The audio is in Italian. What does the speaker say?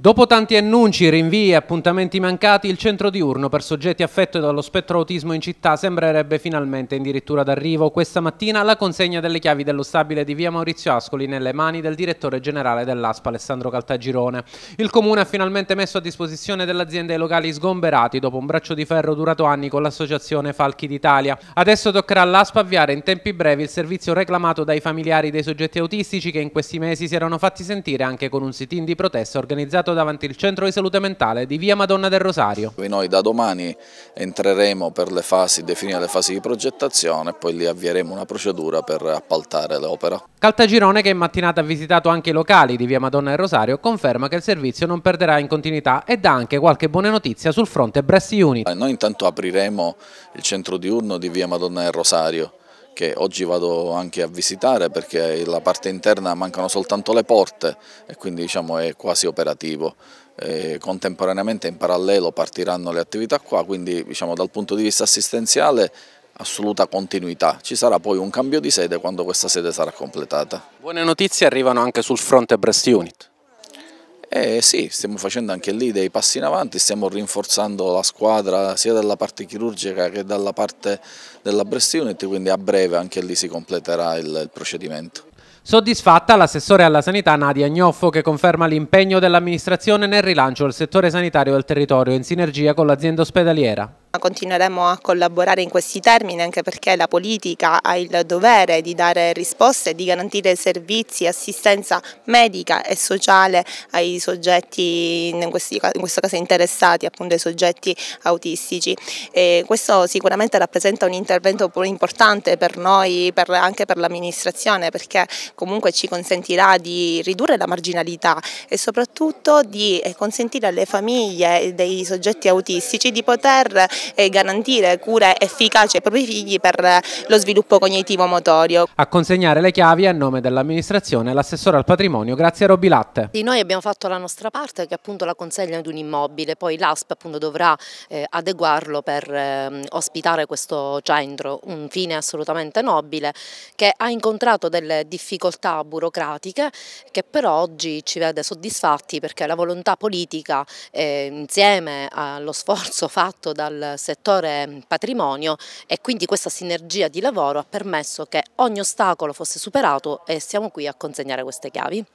Dopo tanti annunci, rinvii e appuntamenti mancati, il centro diurno per soggetti affetti dallo spettro autismo in città sembrerebbe finalmente in dirittura d'arrivo. Questa mattina la consegna delle chiavi dello stabile di via Maurizio Ascoli nelle mani del direttore generale dell'ASPA Alessandro Caltagirone. Il comune ha finalmente messo a disposizione dell'azienda i locali sgomberati dopo un braccio di ferro durato anni con l'associazione Falchi d'Italia. Adesso toccherà all'ASPA avviare in tempi brevi il servizio reclamato dai familiari dei soggetti autistici che in questi mesi si erano fatti sentire anche con un sit-in di protesta organizzato bloccata davanti al centro di salute mentale di via Madonna del Rosario. Noi da domani entreremo per le fasi, definire le fasi di progettazione e poi lì avvieremo una procedura per appaltare l'opera. Caltagirone che in mattinata ha visitato anche i locali di via Madonna del Rosario conferma che il servizio non perderà in continuità e dà anche qualche buona notizia sul fronte Brassi Unit. Noi intanto apriremo il centro diurno di via Madonna del Rosario che oggi vado anche a visitare perché la parte interna mancano soltanto le porte e quindi diciamo, è quasi operativo. E contemporaneamente in parallelo partiranno le attività qua, quindi diciamo, dal punto di vista assistenziale assoluta continuità. Ci sarà poi un cambio di sede quando questa sede sarà completata. Buone notizie arrivano anche sul fronte Breast Unit. E eh, sì, stiamo facendo anche lì dei passi in avanti, stiamo rinforzando la squadra sia dalla parte chirurgica che dalla parte della Breast Unit, quindi a breve anche lì si completerà il, il procedimento. Soddisfatta l'assessore alla sanità Nadia Gnoffo che conferma l'impegno dell'amministrazione nel rilancio del settore sanitario del territorio in sinergia con l'azienda ospedaliera. Continueremo a collaborare in questi termini anche perché la politica ha il dovere di dare risposte e di garantire servizi, assistenza medica e sociale ai soggetti, in, questi, in questo caso interessati appunto ai soggetti autistici. E questo sicuramente rappresenta un intervento importante per noi, per, anche per l'amministrazione perché comunque ci consentirà di ridurre la marginalità e soprattutto di eh, consentire alle famiglie dei soggetti autistici di poter e garantire cure efficaci ai propri figli per eh, lo sviluppo cognitivo-motorio. A consegnare le chiavi a nome dell'amministrazione l'assessore al patrimonio Grazia Robilatte. Noi abbiamo fatto la nostra parte che è appunto la consegna di un immobile, poi l'ASP appunto dovrà eh, adeguarlo per ehm, ospitare questo centro, un fine assolutamente nobile che ha incontrato delle difficoltà burocratiche che però oggi ci vede soddisfatti perché la volontà politica eh, insieme allo sforzo fatto dal settore mm, patrimonio e quindi questa sinergia di lavoro ha permesso che ogni ostacolo fosse superato e siamo qui a consegnare queste chiavi.